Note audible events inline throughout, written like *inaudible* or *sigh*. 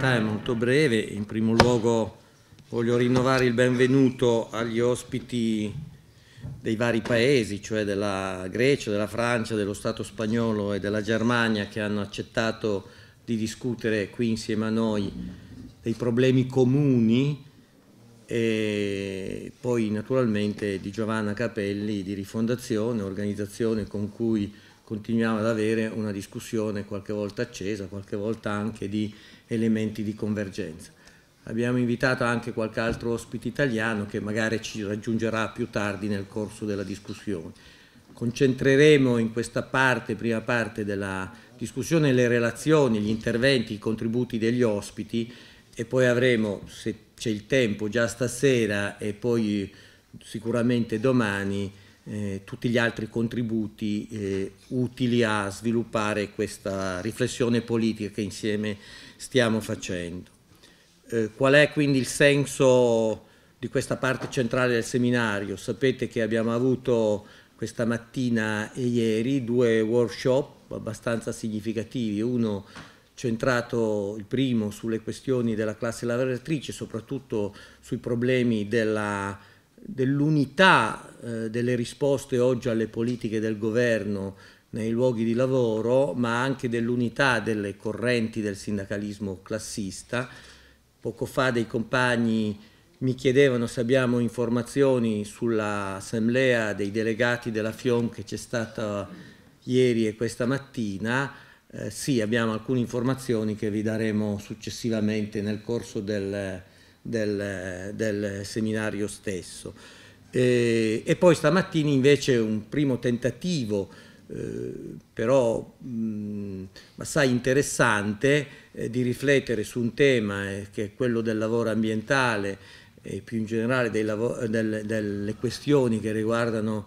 realtà è molto breve. In primo luogo voglio rinnovare il benvenuto agli ospiti dei vari paesi, cioè della Grecia, della Francia, dello Stato spagnolo e della Germania che hanno accettato di discutere qui insieme a noi dei problemi comuni e poi naturalmente di Giovanna Capelli di Rifondazione, organizzazione con cui continuiamo ad avere una discussione qualche volta accesa, qualche volta anche di elementi di convergenza. Abbiamo invitato anche qualche altro ospite italiano che magari ci raggiungerà più tardi nel corso della discussione. Concentreremo in questa parte, prima parte della discussione, le relazioni, gli interventi, i contributi degli ospiti e poi avremo, se c'è il tempo, già stasera e poi sicuramente domani, eh, tutti gli altri contributi eh, utili a sviluppare questa riflessione politica che insieme stiamo facendo. Eh, qual è quindi il senso di questa parte centrale del seminario? Sapete che abbiamo avuto questa mattina e ieri due workshop abbastanza significativi, uno centrato il primo sulle questioni della classe lavoratrice, soprattutto sui problemi della dell'unità eh, delle risposte oggi alle politiche del governo nei luoghi di lavoro, ma anche dell'unità delle correnti del sindacalismo classista. Poco fa dei compagni mi chiedevano se abbiamo informazioni sull'assemblea dei delegati della FIOM che c'è stata ieri e questa mattina. Eh, sì, abbiamo alcune informazioni che vi daremo successivamente nel corso del, del, del seminario stesso. E, e, poi stamattina invece un primo tentativo eh, però mh, mm, assai interessante eh, di riflettere su un tema eh, che è quello del lavoro ambientale e più in generale del, delle questioni che riguardano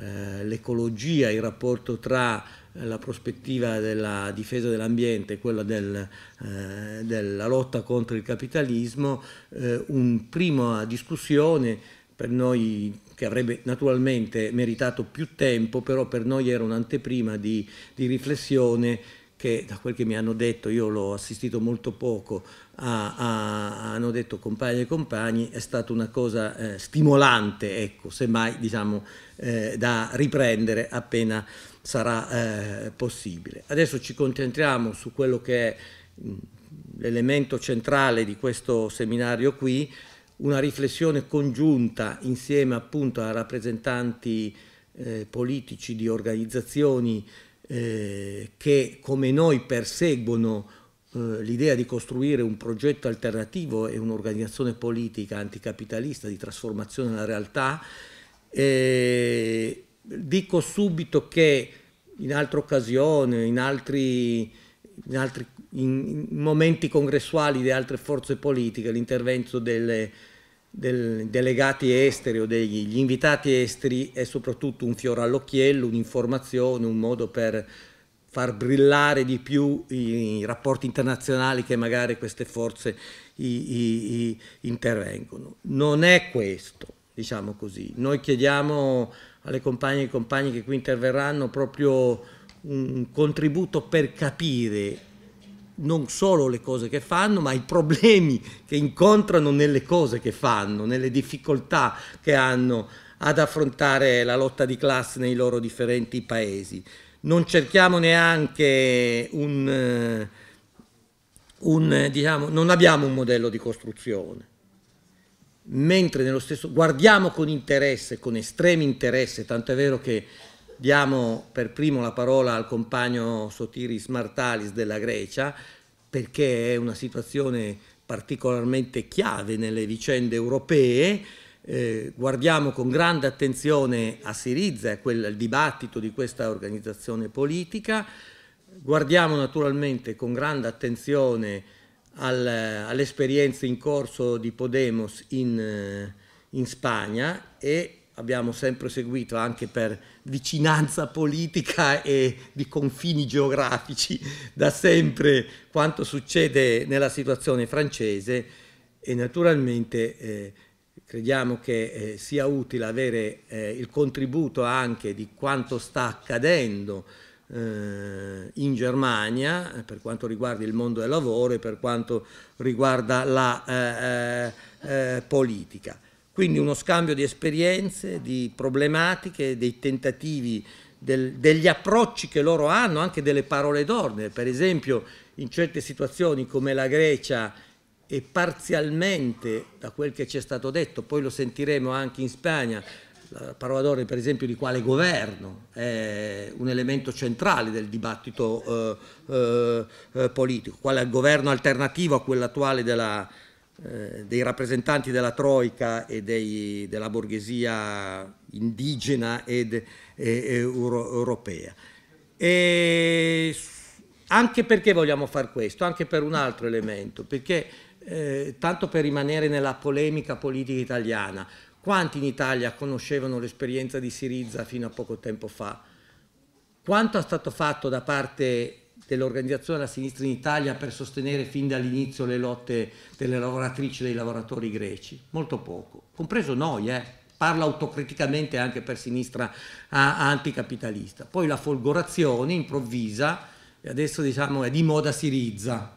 eh, l'ecologia, il rapporto tra la prospettiva della difesa dell'ambiente quella del, eh, della lotta contro il capitalismo, eh, una prima discussione per noi che avrebbe naturalmente meritato più tempo, però per noi era un'anteprima di, di riflessione che da quel che mi hanno detto, io l'ho assistito molto poco, a, a, hanno detto compagni e compagni, è stata una cosa eh, stimolante, ecco, semmai diciamo, eh, da riprendere appena sarà eh, possibile. Adesso ci concentriamo su quello che è l'elemento centrale di questo seminario qui, una riflessione congiunta insieme appunto a rappresentanti eh, politici di organizzazioni eh, che come noi perseguono eh, l'idea di costruire un progetto alternativo e un'organizzazione politica anticapitalista di trasformazione della realtà eh, dico subito che in altre occasioni, in altri, in altri in, in momenti congressuali di altre forze politiche, l'intervento delle, del, delegati esteri o degli invitati esteri è soprattutto un fiore all'occhiello, un'informazione, un modo per far brillare di più i, i rapporti internazionali che magari queste forze i, i, intervengono. Non è questo, diciamo così. Noi chiediamo alle compagne e ai compagni che qui interverranno proprio un contributo per capire non solo le cose che fanno, ma i problemi che incontrano nelle cose che fanno, nelle difficoltà che hanno ad affrontare la lotta di classe nei loro differenti paesi. Non cerchiamo neanche un, eh, un eh, diciamo, non abbiamo un modello di costruzione mentre nello stesso guardiamo con interesse, con estremo interesse, tanto è vero che diamo per primo la parola al compagno Sotiris Martalis della Grecia, perché è una situazione particolarmente chiave nelle vicende europee. Eh, guardiamo con grande attenzione a Siriza e al dibattito di questa organizzazione politica, guardiamo naturalmente con grande attenzione al, all'esperienza in corso di Podemos in, eh, in Spagna e abbiamo sempre seguito anche per vicinanza politica e di confini geografici da sempre quanto succede nella situazione francese e naturalmente eh, crediamo che eh, sia utile avere eh, il contributo anche di quanto sta accadendo eh, in Germania eh, per quanto riguarda il mondo del lavoro e per quanto riguarda la eh, eh, eh, politica. Quindi uno scambio di esperienze, di problematiche, dei tentativi, del, degli approcci che loro hanno, anche delle parole d'ordine. Per esempio in certe situazioni come la Grecia e parzialmente da quel che ci è stato detto, poi lo sentiremo anche in Spagna, la parola d'ordine per esempio di quale governo è un elemento centrale del dibattito eh, eh, eh politico, quale governo alternativo a quello attuale della, eh, dei rappresentanti della Troica e dei, della borghesia indigena ed e, e euro, europea. E anche perché vogliamo fare questo? Anche per un altro elemento, perché eh, tanto per rimanere nella polemica politica italiana, quanti in Italia conoscevano l'esperienza di Siriza fino a poco tempo fa? Quanto è stato fatto da parte dell'organizzazione della sinistra in Italia per sostenere fin dall'inizio le lotte delle lavoratrici e dei lavoratori greci? Molto poco, compreso noi, eh? parlo autocriticamente anche per sinistra anticapitalista. Poi la folgorazione improvvisa, adesso diciamo è di moda Siriza,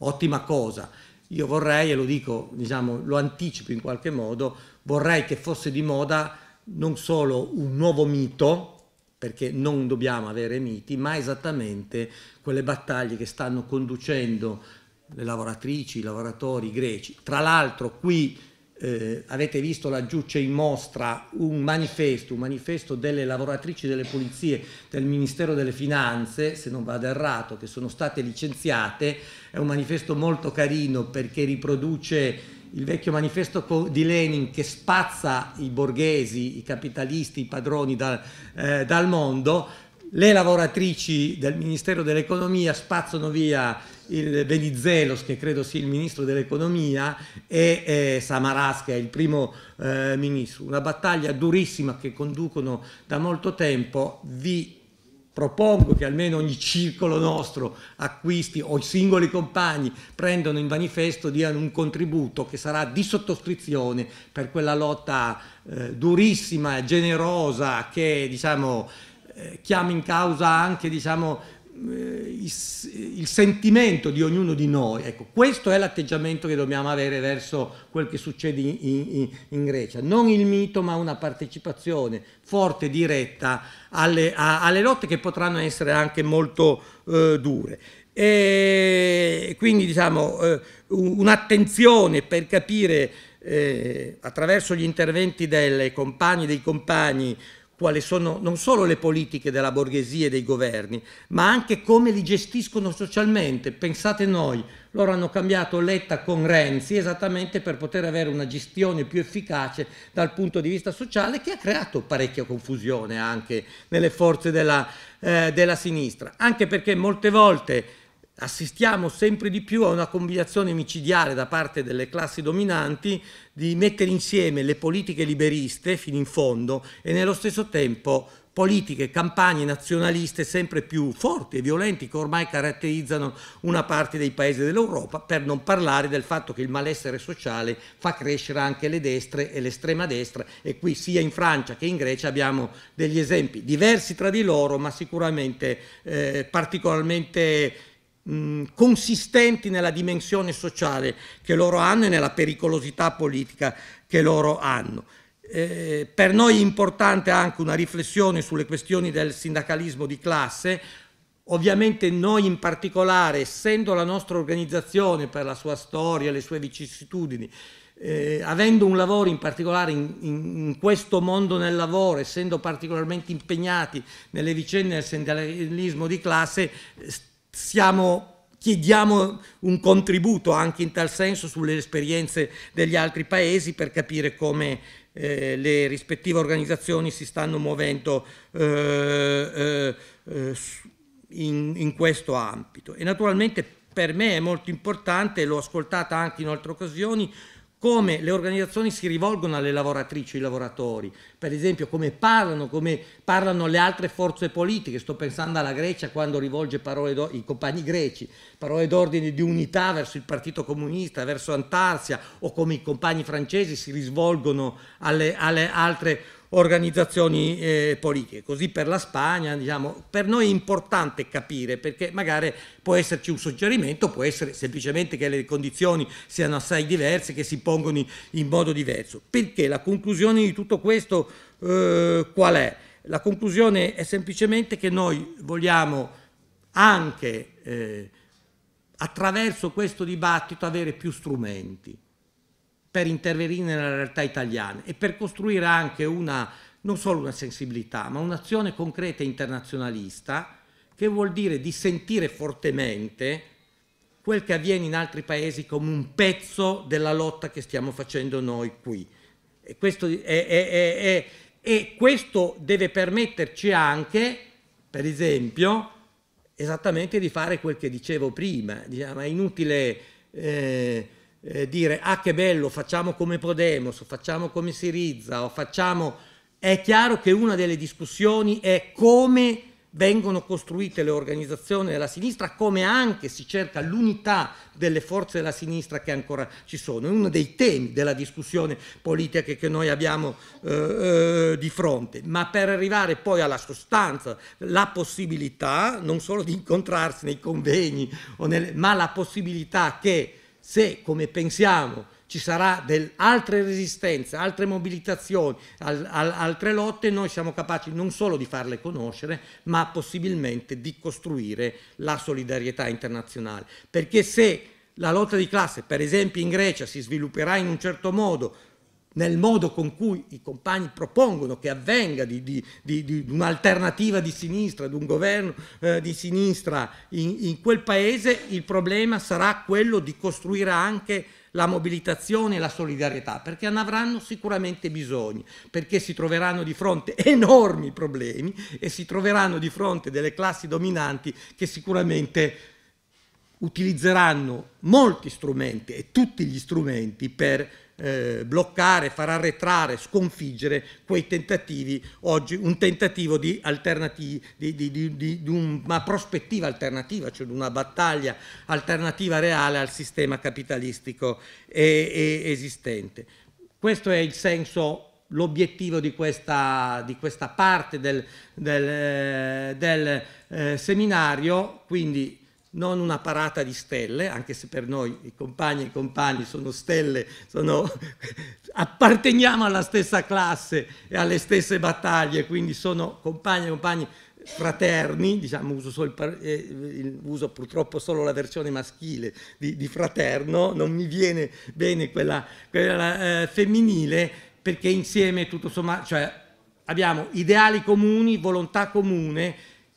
ottima cosa, io vorrei, e lo dico, diciamo, lo anticipo in qualche modo, vorrei che fosse di moda non solo un nuovo mito, perché non dobbiamo avere miti, ma esattamente quelle battaglie che stanno conducendo le lavoratrici, i lavoratori i greci. Tra l'altro qui eh, avete visto laggiù c'è in mostra un manifesto, un manifesto delle lavoratrici delle pulizie del Ministero delle Finanze, se non vado errato, che sono state licenziate, è un manifesto molto carino perché riproduce il vecchio manifesto di Lenin che spazza i borghesi, i capitalisti, i padroni da, eh, dal mondo, le lavoratrici del Ministero dell'Economia spazzano via il Venizelos, che credo sia il ministro dell'economia, e eh, Samaras, che è il primo eh, ministro. Una battaglia durissima che conducono da molto tempo. Vi propongo che almeno ogni circolo nostro acquisti o i singoli compagni prendano in manifesto, diano un contributo che sarà di sottoscrizione per quella lotta eh, durissima, generosa, che diciamo, eh, chiama in causa anche diciamo, eh, il, il sentimento di ognuno di noi. Ecco, questo è l'atteggiamento che dobbiamo avere verso quel che succede in, in, in, Grecia. Non il mito, ma una partecipazione forte, diretta alle, a, alle lotte che potranno essere anche molto eh, dure. E quindi diciamo eh, un'attenzione per capire eh, attraverso gli interventi dei compagni, e dei compagni quali sono non solo le politiche della borghesia e dei governi, ma anche come li gestiscono socialmente. Pensate noi, loro hanno cambiato Letta con Renzi esattamente per poter avere una gestione più efficace dal punto di vista sociale che ha creato parecchia confusione anche nelle forze della, eh, della sinistra, anche perché molte volte assistiamo sempre di più a una combinazione micidiale da parte delle classi dominanti di mettere insieme le politiche liberiste fino in fondo e nello stesso tempo politiche, campagne nazionaliste sempre più forti e violenti che ormai caratterizzano una parte dei paesi dell'Europa, per non parlare del fatto che il malessere sociale fa crescere anche le destre e l'estrema destra e qui sia in Francia che in Grecia abbiamo degli esempi diversi tra di loro ma sicuramente eh, particolarmente mh, mm, consistenti nella dimensione sociale che loro hanno e nella pericolosità politica che loro hanno. Eh, per noi è importante anche una riflessione sulle questioni del sindacalismo di classe, Ovviamente noi in particolare, essendo la nostra organizzazione per la sua storia, le sue vicissitudini, eh, avendo un lavoro in particolare in, in, questo mondo del lavoro, essendo particolarmente impegnati nelle vicende del sindacalismo di classe, siamo chiediamo un contributo anche in tal senso sulle esperienze degli altri paesi per capire come eh, le rispettive organizzazioni si stanno muovendo eh, eh, eh in, in, questo ambito. E naturalmente per me è molto importante, l'ho ascoltata anche in altre occasioni, come le organizzazioni si rivolgono alle lavoratrici e ai lavoratori, per esempio come parlano, come parlano le altre forze politiche, sto pensando alla Grecia quando rivolge parole i compagni greci, parole d'ordine di unità verso il Partito Comunista, verso Antarsia o come i compagni francesi si rivolgono alle, alle altre organizzazioni eh, politiche. Così per la Spagna, diciamo, per noi è importante capire perché magari può esserci un suggerimento, può essere semplicemente che le condizioni siano assai diverse, che si pongono in modo diverso. Perché la conclusione di tutto questo eh, qual è? La conclusione è semplicemente che noi vogliamo anche eh, attraverso questo dibattito avere più strumenti per intervenire nella realtà italiana e per costruire anche una, non solo una sensibilità, ma un'azione concreta e internazionalista che vuol dire di sentire fortemente quel che avviene in altri paesi come un pezzo della lotta che stiamo facendo noi qui. E questo, è, è, è, questo deve permetterci anche, per esempio, esattamente di fare quel che dicevo prima, diciamo, è inutile... Eh, eh, dire ah che bello, facciamo come Podemos, facciamo come Siriza o facciamo... È chiaro che una delle discussioni è come vengono costruite le organizzazioni della sinistra, come anche si cerca l'unità delle forze della sinistra che ancora ci sono. È uno dei temi della discussione politica che noi abbiamo eh, eh, di fronte. Ma per arrivare poi alla sostanza, la possibilità non solo di incontrarsi nei convegni, nelle, ma la possibilità che se come pensiamo ci sarà del, altre resistenze, altre mobilitazioni, al, al, altre lotte, noi siamo capaci non solo di farle conoscere, ma possibilmente di costruire la solidarietà internazionale. Perché se la lotta di classe, per esempio in Grecia, si svilupperà in un certo modo, nel modo con cui i compagni propongono che avvenga di, di, di, di un'alternativa di sinistra, di un governo eh, di sinistra in, in, quel paese, il problema sarà quello di costruire anche la mobilitazione e la solidarietà, perché ne avranno sicuramente bisogno, perché si troveranno di fronte *laughs* enormi problemi e si troveranno di fronte delle classi dominanti che sicuramente utilizzeranno molti strumenti e tutti gli strumenti per eh, bloccare, far arretrare, sconfiggere quei tentativi, oggi un tentativo di, di, di, di, una prospettiva alternativa, cioè di una battaglia alternativa reale al sistema capitalistico e, e esistente. Questo è il senso l'obiettivo di questa, di questa parte del, del, eh, del eh, seminario, quindi non una parata di stelle, anche se per noi i compagni e i compagni sono stelle, sono, *laughs* apparteniamo alla stessa classe e alle stesse battaglie, quindi sono compagni e compagni fraterni, diciamo, uso, solo il, eh, uso purtroppo solo la versione maschile di, di fraterno, non mi viene bene quella, quella eh, femminile perché insieme tutto sommato, cioè abbiamo ideali comuni, volontà comune,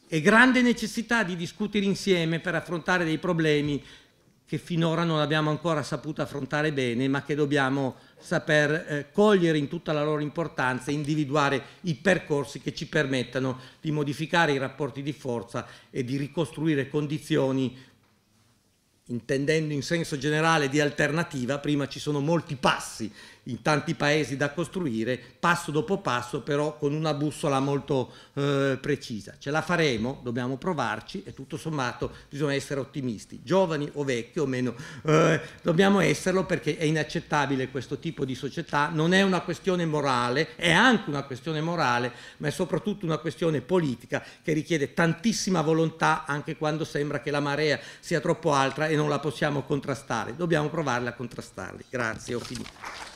e grande necessità di discutere insieme per affrontare dei problemi che finora non abbiamo ancora saputo affrontare bene, ma che dobbiamo saper eh, cogliere in tutta la loro importanza e individuare i percorsi che ci permettano di modificare i rapporti di forza e di ricostruire condizioni intendendo in senso generale di alternativa, prima ci sono molti passi in tanti paesi da costruire, passo dopo passo, però con una bussola molto eh, precisa. Ce la faremo, dobbiamo provarci e tutto sommato bisogna essere ottimisti, giovani o vecchi o meno, eh, dobbiamo esserlo perché è inaccettabile questo tipo di società, non è una questione morale, è anche una questione morale, ma è soprattutto una questione politica che richiede tantissima volontà anche quando sembra che la marea sia troppo alta e non la possiamo contrastare. Dobbiamo provarla a contrastarli. Grazie, ho finito.